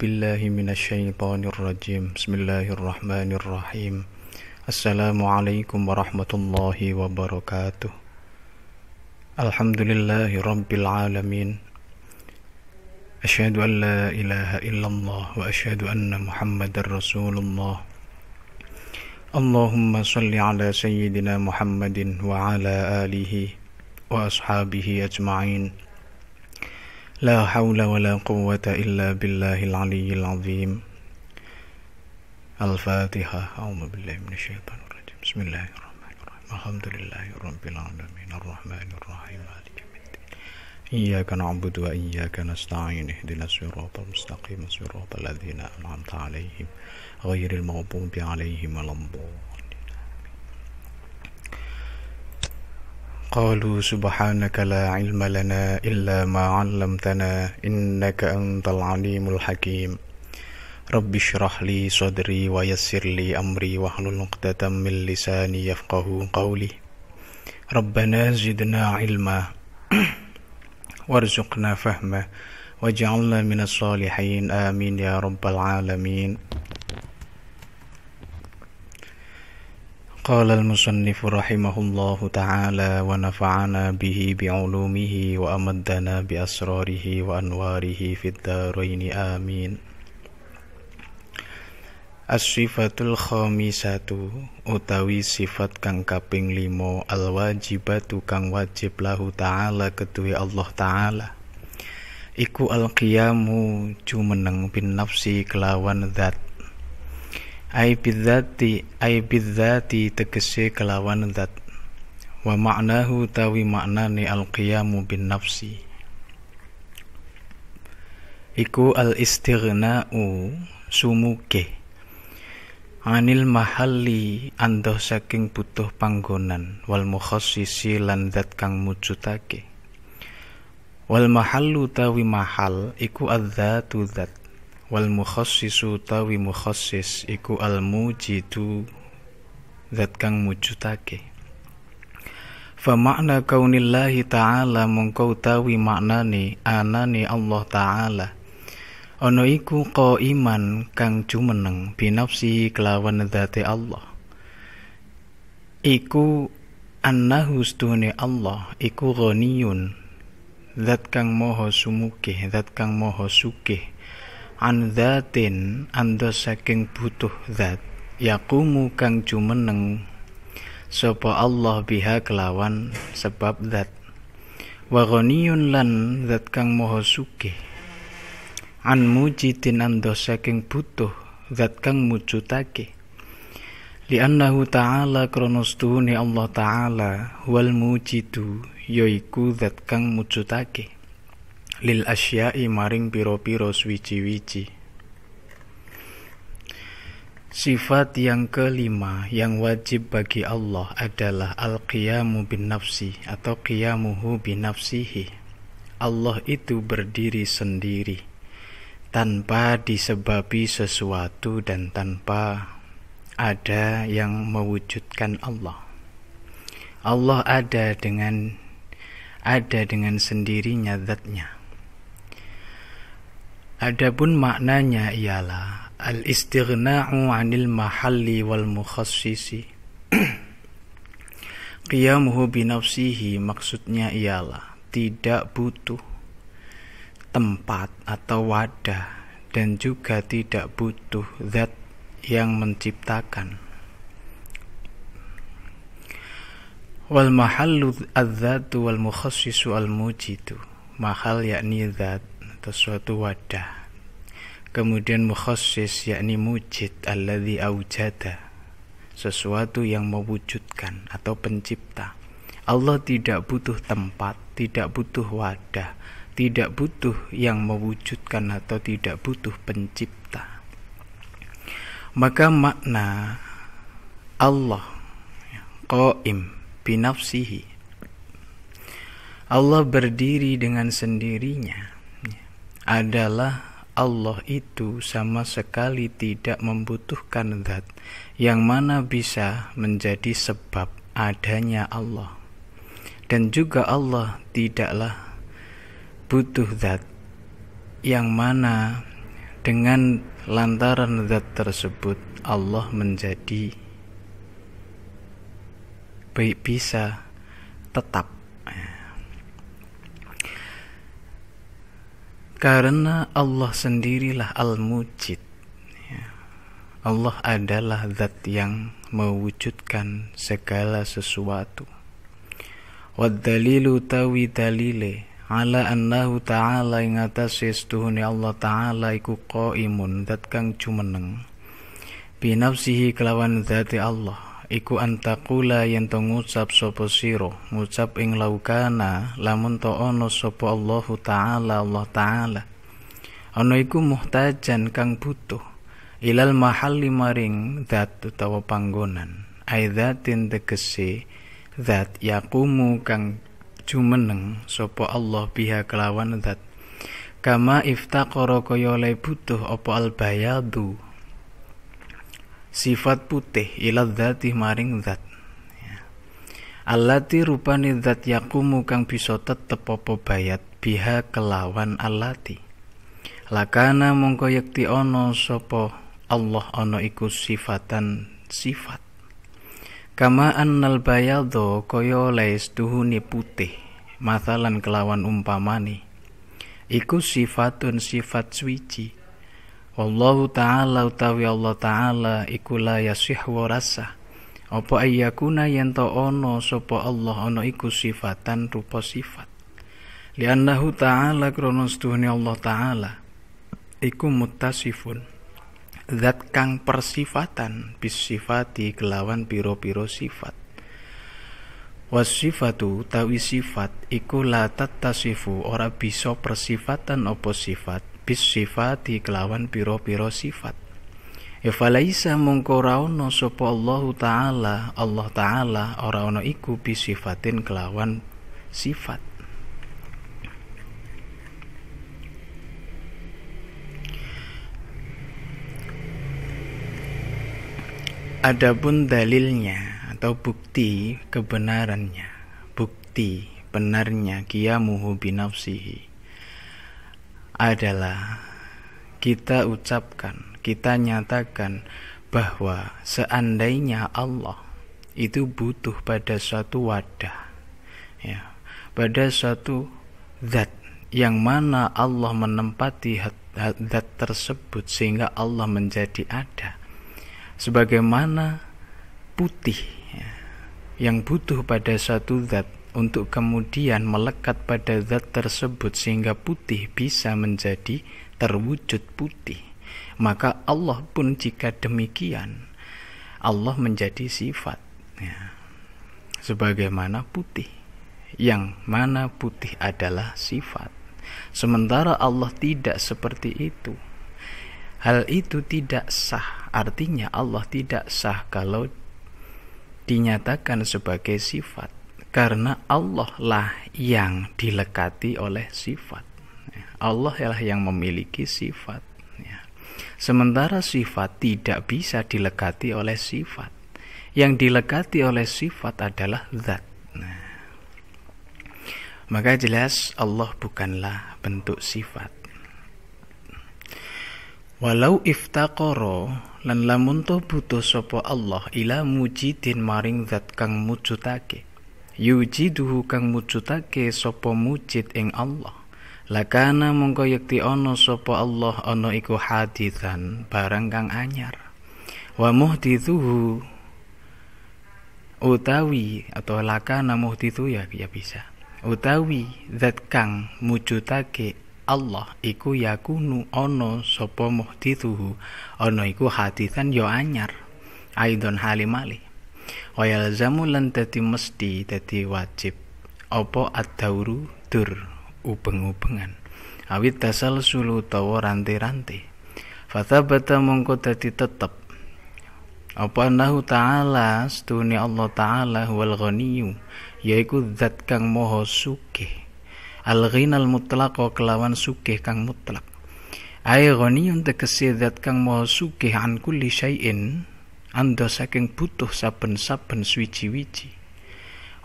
بالله من الشيطان الرجيم بسم الله الرحمن الرحيم السلام عليكم ورحمة الله وبركاته الحمد لله رب العالمين أشهد أن لا إله إلا الله وأشهد أن محمد رسول الله اللهم صل على سيدنا محمد وعلى آله وأصحابه أجمعين لا حول ولا قوة إلا بالله العلي العظيم الفاتحة أعوذ بالله من الشيطان الرجيم بسم الله الرحمن الرحيم الحمد لله رب العالمين الرحمن الرحيم مالك يوم الدين إياك نعبد وإياك نستعين اهدنا الصراط المستقيم صراط الذين أنعمت عليهم غير المغضوب عليهم ولا الضالين قالوا سبحانك لا علم لنا إلا ما علمتنا إنك أنت العليم الحكيم رب اشرح لي صدري ويسر لي أمري واحلل نقطة من لساني يفقه قولي ربنا زدنا علما وارزقنا فهما واجعلنا من الصالحين آمين يا رب العالمين قال المصنف رحمه الله تعالى ونفعنا به بعلومه وأمدنا بأسراره وأنواره في الدارين آمين As-sifatul khamisatu utawi sifat kang kaping limo al-wajibatu kang wajib ta'ala kedue Allah ta'ala Iku al-qiyamu jumeneng bin nafsi kelawan zat ai bidzati ai bidzati tegese kelawan zat wa ma'nahu tawi maknane al qiyamu bin nafsi iku al istighna'u sumuke anil mahali, andoh saking butuh panggonan wal mukhassisi lan kang mujudake wal mahallu tawi mahal iku adzatu zat wal mukhassisu tawi mukhassis iku al mujidu zat kang mujutake fa makna kaunillahi ta'ala mungkau tawi maknane anane Allah ta'ala ana iku iman kang jumeneng binafsi kelawan zati Allah iku annahu stune Allah iku ghaniyun zat kang moho sumuke zat kang moho sugih an zatin ando saking butuh zat yakumu kang jumeneng sapa Allah biha kelawan sebab zat wa lan zat kang mohosuke sugih an mujidin anda saking butuh zat kang mujutake li'annahu ta'ala kronostuhuni Allah ta'ala wal mujidu yoiku zat kang mujutake lil asya'i maring piro-piro swici wici Sifat yang kelima yang wajib bagi Allah adalah al-qiyamu bin nafsi atau qiyamuhu bin nafsihi. Allah itu berdiri sendiri tanpa disebabi sesuatu dan tanpa ada yang mewujudkan Allah. Allah ada dengan ada dengan sendirinya zatnya. Adapun maknanya ialah al-istighna'u 'anil mahalli wal mukhassisi. Qiyamuhu binafsihi maksudnya ialah tidak butuh tempat atau wadah dan juga tidak butuh zat yang menciptakan. Wal mahallu adzatu wal mukhassisu al mujidu. Mahal yakni zat atau suatu wadah kemudian mukhasis yakni mujid alladhi aujada sesuatu yang mewujudkan atau pencipta Allah tidak butuh tempat tidak butuh wadah tidak butuh yang mewujudkan atau tidak butuh pencipta maka makna Allah qaim binafsihi Allah berdiri dengan sendirinya adalah Allah itu sama sekali tidak membutuhkan zat yang mana bisa menjadi sebab adanya Allah. Dan juga Allah tidaklah butuh zat yang mana dengan lantaran zat tersebut Allah menjadi baik bisa tetap karena Allah sendirilah Al-Mujid ya. Allah adalah zat yang mewujudkan segala sesuatu Waddalilu tawi dalile ala annahu ta'ala ing atas setuhune Allah ta'ala iku qaimun zat kang cumeneng. binafsihi kelawan zati Allah iku antakula yang to ngucap sapa sira ngucap ing laukana lamun to ana Allah taala Allah taala ana iku muhtajan kang butuh ilal mahal maring zat utawa panggonan aidzatin tegese dat yakumu kang jumeneng sopo Allah biha kelawan dat kama iftaqara kaya le butuh opo al bayadu sifat putih ila maring dat alati ya. rupani dat zat yakumu kang bisa tetep apa bayat biha kelawan alati. lakana mongko yakti ono sopo Allah ono iku sifatan sifat kama annal bayadho koyo lais duhuni putih masalan kelawan umpamani iku sifatun sifat suici Wallahu ta'ala utawi Allah ta'ala ikula yasih warasa Apa ayyakuna ono sopo Allah ono iku sifatan rupa sifat Liannahu ta'ala kronos seduhune Allah ta'ala Iku mutasifun Zat kang persifatan bisifati kelawan piro-piro sifat Wasifatu tawi sifat iku la tatasifu ora bisa persifatan opo sifat bis sifati kelawan piro-piro sifat Evalaisa ya, mongko raono sapa Allah taala Allah taala ora ana iku bisifatin kelawan sifat Adapun dalilnya atau bukti kebenarannya, bukti benarnya kiamuhu binafsihi adalah kita ucapkan, kita nyatakan bahwa seandainya Allah itu butuh pada suatu wadah, ya, pada suatu zat yang mana Allah menempati zat tersebut sehingga Allah menjadi ada, sebagaimana putih ya, yang butuh pada suatu zat untuk kemudian melekat pada zat tersebut sehingga putih bisa menjadi terwujud putih. Maka Allah pun jika demikian, Allah menjadi sifat. Ya. Sebagaimana putih, yang mana putih adalah sifat. Sementara Allah tidak seperti itu. Hal itu tidak sah, artinya Allah tidak sah kalau dinyatakan sebagai sifat. Karena Allah lah yang dilekati oleh sifat. Allah lah yang memiliki sifat. Ya. Sementara sifat tidak bisa dilekati oleh sifat. Yang dilekati oleh sifat adalah zat. Nah. maka jelas Allah bukanlah bentuk sifat. Walau iftaqoro lan lamun butuh sopo Allah ila mujidin maring zat kang mujutake yujiduhu kang mujudake sopo mujid ing Allah lakana mongko yekti ono sopo Allah ono iku hadisan barang kang anyar wa muhdithuhu utawi atau lakana muhdithu ya ya bisa utawi zat kang mujudake Allah iku yakunu ono sopo muhdithuhu ono iku hadisan yo ya anyar aidon halimali wa yalzamu lan dadi mesti dadi wajib opo adauru tur dur ubeng-ubengan awit dasal sulu utawa rantai fata fatabata mongko dadi tetep apa nahu ta'ala stuni Allah ta'ala wal ghaniyu yaiku zat kang moho sugih al ghinal mutlaq kelawan suke kang mutlak ay ghaniyun tegese zat kang moho sugih an kulli syai'in anda saking butuh saben-saben swiji-wiji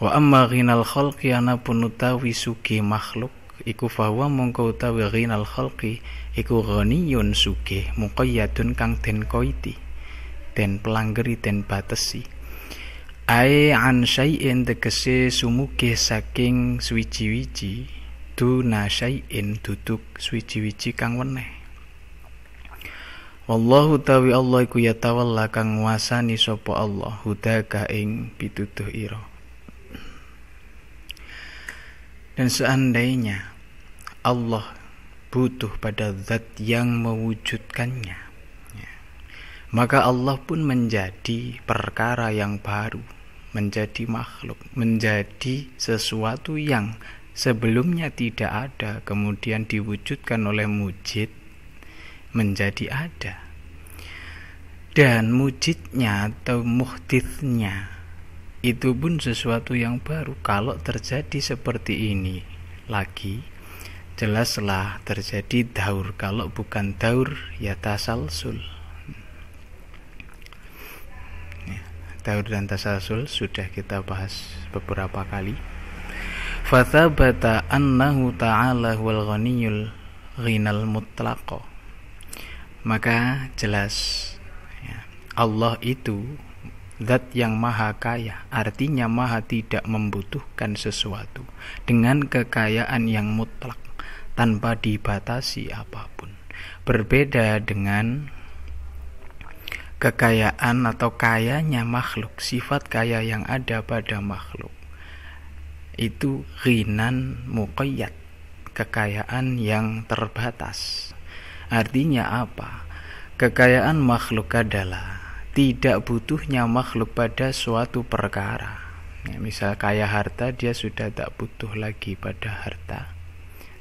wa amma ghinal khalqi anapun utawi sugi makhluk iku fawa mongko utawi ghinal khalqi iku ghaniyun sugi muqayyadun kang den koiti den pelanggeri den batesi ae an syai'in tegese sumuge saking swiji-wiji duna syai'in duduk swiji-wiji kang weneh Wallahu tawi Allah iku ya tawalla kang nguasani sapa Allah hudaka ing pituduh ira. Dan seandainya Allah butuh pada zat yang mewujudkannya, ya, maka Allah pun menjadi perkara yang baru, menjadi makhluk, menjadi sesuatu yang sebelumnya tidak ada, kemudian diwujudkan oleh mujid menjadi ada dan mujidnya atau muhdithnya itu pun sesuatu yang baru kalau terjadi seperti ini lagi jelaslah terjadi daur kalau bukan daur ya tasalsul ya, daur dan tasalsul sudah kita bahas beberapa kali fathabata annahu ta'ala wal ghaniyul ghinal mutlaqah maka jelas ya, Allah itu zat yang maha kaya artinya maha tidak membutuhkan sesuatu dengan kekayaan yang mutlak tanpa dibatasi apapun berbeda dengan kekayaan atau kayanya makhluk sifat kaya yang ada pada makhluk itu rinan muqayyad kekayaan yang terbatas Artinya apa? Kekayaan makhluk adalah tidak butuhnya makhluk pada suatu perkara. Ya, misal kaya harta dia sudah tak butuh lagi pada harta.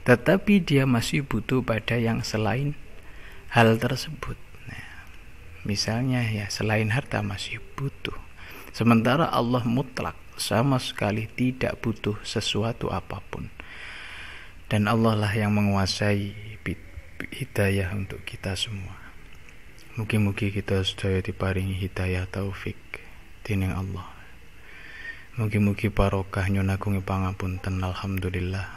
Tetapi dia masih butuh pada yang selain hal tersebut. Nah, misalnya ya selain harta masih butuh. Sementara Allah mutlak sama sekali tidak butuh sesuatu apapun. Dan Allah lah yang menguasai hidayah untuk kita semua. Mugi-mugi kita sedaya diparingi hidayah taufik dening Allah. Mugi-mugi barokah nyun agunge pangapunten alhamdulillah.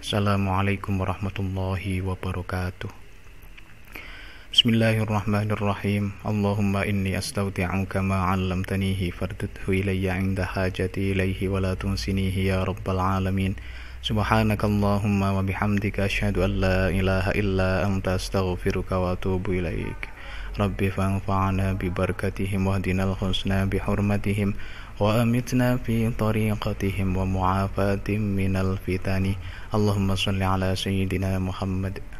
Assalamualaikum warahmatullahi wabarakatuh. Bismillahirrahmanirrahim. Allahumma inni astaudi'uka ma 'allamtanihi fardudhu ilayya 'inda hajati ilayhi wa la tunsinihi ya rabbal alamin. سبحانك اللهم وبحمدك أشهد أن لا إله إلا أنت أستغفرك وأتوب إليك رب فانفعنا ببركتهم واهدنا الحسنى بحرمتهم وأمتنا في طريقتهم ومعافاة من الفتن اللهم صل على سيدنا محمد